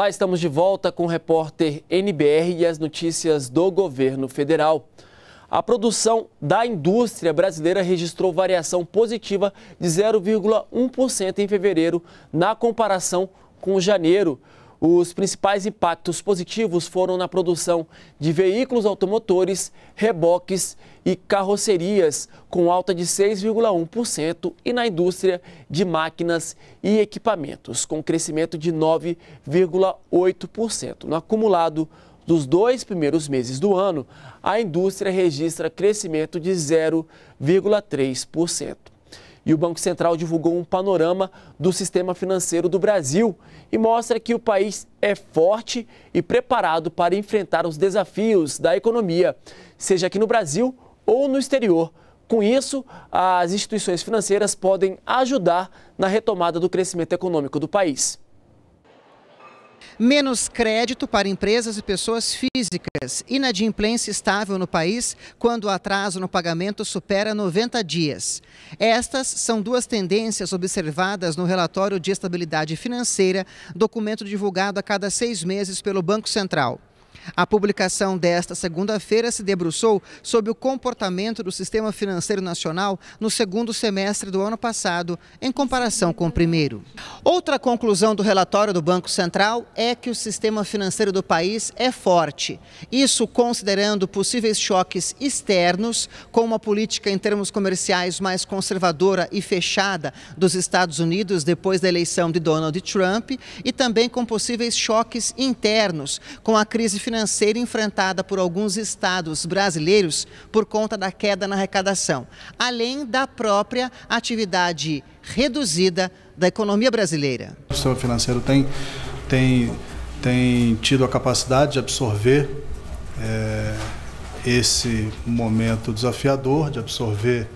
Olá, estamos de volta com o repórter NBR e as notícias do governo federal. A produção da indústria brasileira registrou variação positiva de 0,1% em fevereiro, na comparação com janeiro. Os principais impactos positivos foram na produção de veículos automotores, reboques e carrocerias, com alta de 6,1%, e na indústria de máquinas e equipamentos, com crescimento de 9,8%. No acumulado dos dois primeiros meses do ano, a indústria registra crescimento de 0,3% e o Banco Central divulgou um panorama do sistema financeiro do Brasil e mostra que o país é forte e preparado para enfrentar os desafios da economia, seja aqui no Brasil ou no exterior. Com isso, as instituições financeiras podem ajudar na retomada do crescimento econômico do país. Menos crédito para empresas e pessoas físicas. Inadimplência estável no país quando o atraso no pagamento supera 90 dias. Estas são duas tendências observadas no relatório de estabilidade financeira, documento divulgado a cada seis meses pelo Banco Central. A publicação desta segunda-feira se debruçou sobre o comportamento do sistema financeiro nacional no segundo semestre do ano passado, em comparação com o primeiro. Outra conclusão do relatório do Banco Central é que o sistema financeiro do país é forte. Isso considerando possíveis choques externos, com uma política em termos comerciais mais conservadora e fechada dos Estados Unidos depois da eleição de Donald Trump, e também com possíveis choques internos, com a crise financeira financeira enfrentada por alguns estados brasileiros por conta da queda na arrecadação, além da própria atividade reduzida da economia brasileira. O sistema financeiro tem, tem, tem tido a capacidade de absorver é, esse momento desafiador, de absorver.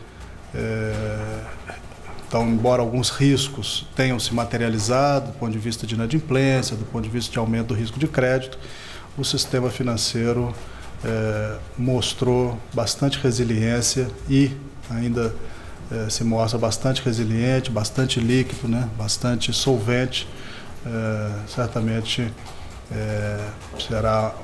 É, então, embora alguns riscos tenham se materializado do ponto de vista de inadimplência, do ponto de vista de aumento do risco de crédito, o sistema financeiro é, mostrou bastante resiliência e ainda é, se mostra bastante resiliente, bastante líquido, né? bastante solvente. É, certamente é, será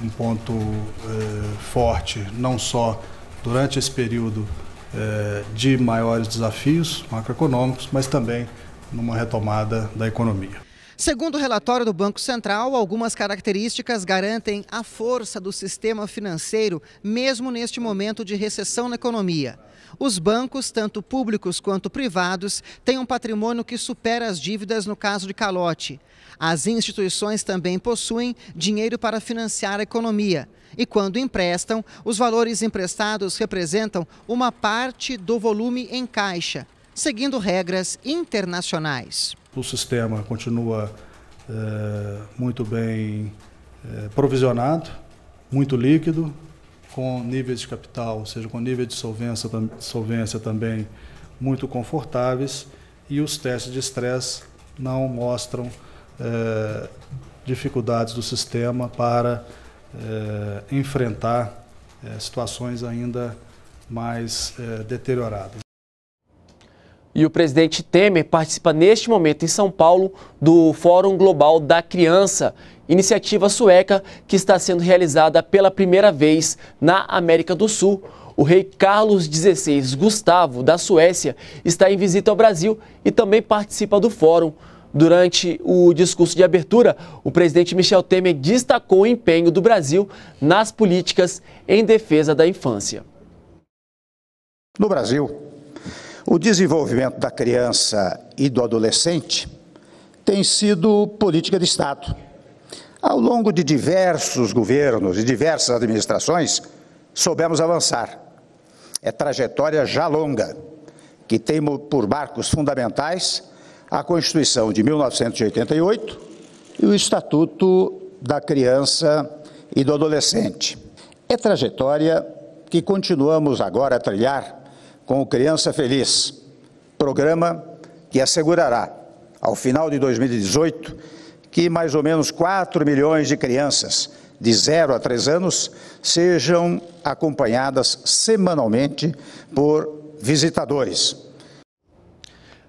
um ponto é, forte, não só durante esse período é, de maiores desafios macroeconômicos, mas também numa retomada da economia. Segundo o relatório do Banco Central, algumas características garantem a força do sistema financeiro, mesmo neste momento de recessão na economia. Os bancos, tanto públicos quanto privados, têm um patrimônio que supera as dívidas no caso de calote. As instituições também possuem dinheiro para financiar a economia. E quando emprestam, os valores emprestados representam uma parte do volume em caixa seguindo regras internacionais. O sistema continua é, muito bem é, provisionado, muito líquido, com níveis de capital, ou seja, com níveis de solvência, solvência também muito confortáveis e os testes de estresse não mostram é, dificuldades do sistema para enfrentar situações ainda mais deterioradas. E o presidente Temer participa neste momento em São Paulo do Fórum Global da Criança, iniciativa sueca que está sendo realizada pela primeira vez na América do Sul. O rei Carlos XVI Gustavo, da Suécia, está em visita ao Brasil e também participa do fórum. Durante o discurso de abertura, o presidente Michel Temer destacou o empenho do Brasil nas políticas em defesa da infância. No Brasil, o desenvolvimento da criança e do adolescente tem sido política de Estado. Ao longo de diversos governos e diversas administrações, soubemos avançar. É trajetória já longa, que tem por marcos fundamentais a Constituição de 1988 e o Estatuto da Criança e do Adolescente. É trajetória que continuamos agora a trilhar com o Criança Feliz, programa que assegurará, ao final de 2018, que mais ou menos 4 milhões de crianças de 0 a 3 anos sejam acompanhadas semanalmente por visitadores.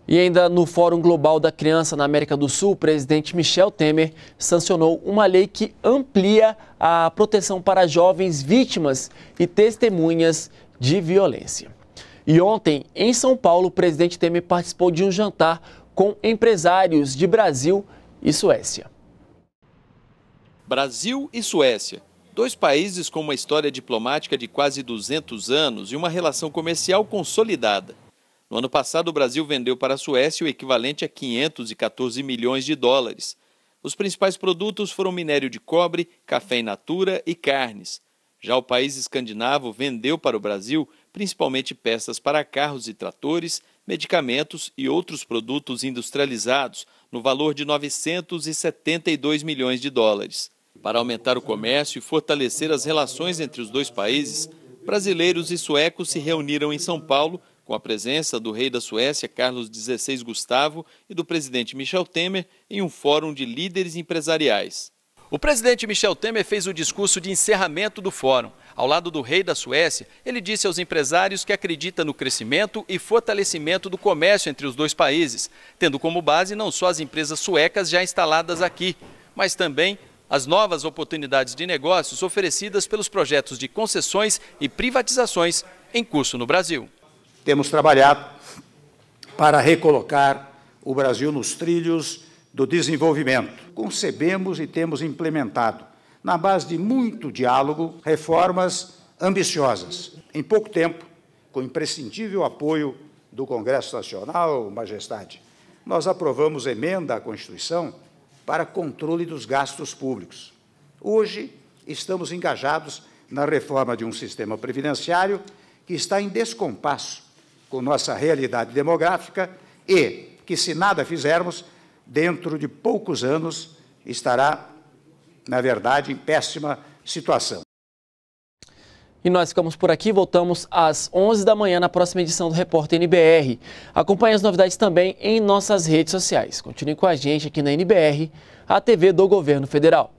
E ainda no Fórum Global da Criança na América do Sul, o presidente Michel Temer sancionou uma lei que amplia a proteção para jovens vítimas e testemunhas de violência. E ontem, em São Paulo, o presidente Temer participou de um jantar com empresários de Brasil e Suécia. Brasil e Suécia. Dois países com uma história diplomática de quase 200 anos e uma relação comercial consolidada. No ano passado, o Brasil vendeu para a Suécia o equivalente a 514 milhões de dólares. Os principais produtos foram minério de cobre, café in natura e carnes. Já o país escandinavo vendeu para o Brasil principalmente peças para carros e tratores, medicamentos e outros produtos industrializados, no valor de 972 milhões de dólares. Para aumentar o comércio e fortalecer as relações entre os dois países, brasileiros e suecos se reuniram em São Paulo com a presença do rei da Suécia, Carlos XVI Gustavo, e do presidente Michel Temer, em um fórum de líderes empresariais. O presidente Michel Temer fez o discurso de encerramento do fórum. Ao lado do rei da Suécia, ele disse aos empresários que acredita no crescimento e fortalecimento do comércio entre os dois países, tendo como base não só as empresas suecas já instaladas aqui, mas também as novas oportunidades de negócios oferecidas pelos projetos de concessões e privatizações em curso no Brasil. Temos trabalhado para recolocar o Brasil nos trilhos do desenvolvimento concebemos e temos implementado, na base de muito diálogo, reformas ambiciosas. Em pouco tempo, com imprescindível apoio do Congresso Nacional, Majestade, nós aprovamos emenda à Constituição para controle dos gastos públicos. Hoje, estamos engajados na reforma de um sistema previdenciário que está em descompasso com nossa realidade demográfica e que, se nada fizermos, dentro de poucos anos, estará, na verdade, em péssima situação. E nós ficamos por aqui, voltamos às 11 da manhã na próxima edição do Repórter NBR. Acompanhe as novidades também em nossas redes sociais. Continue com a gente aqui na NBR, a TV do Governo Federal.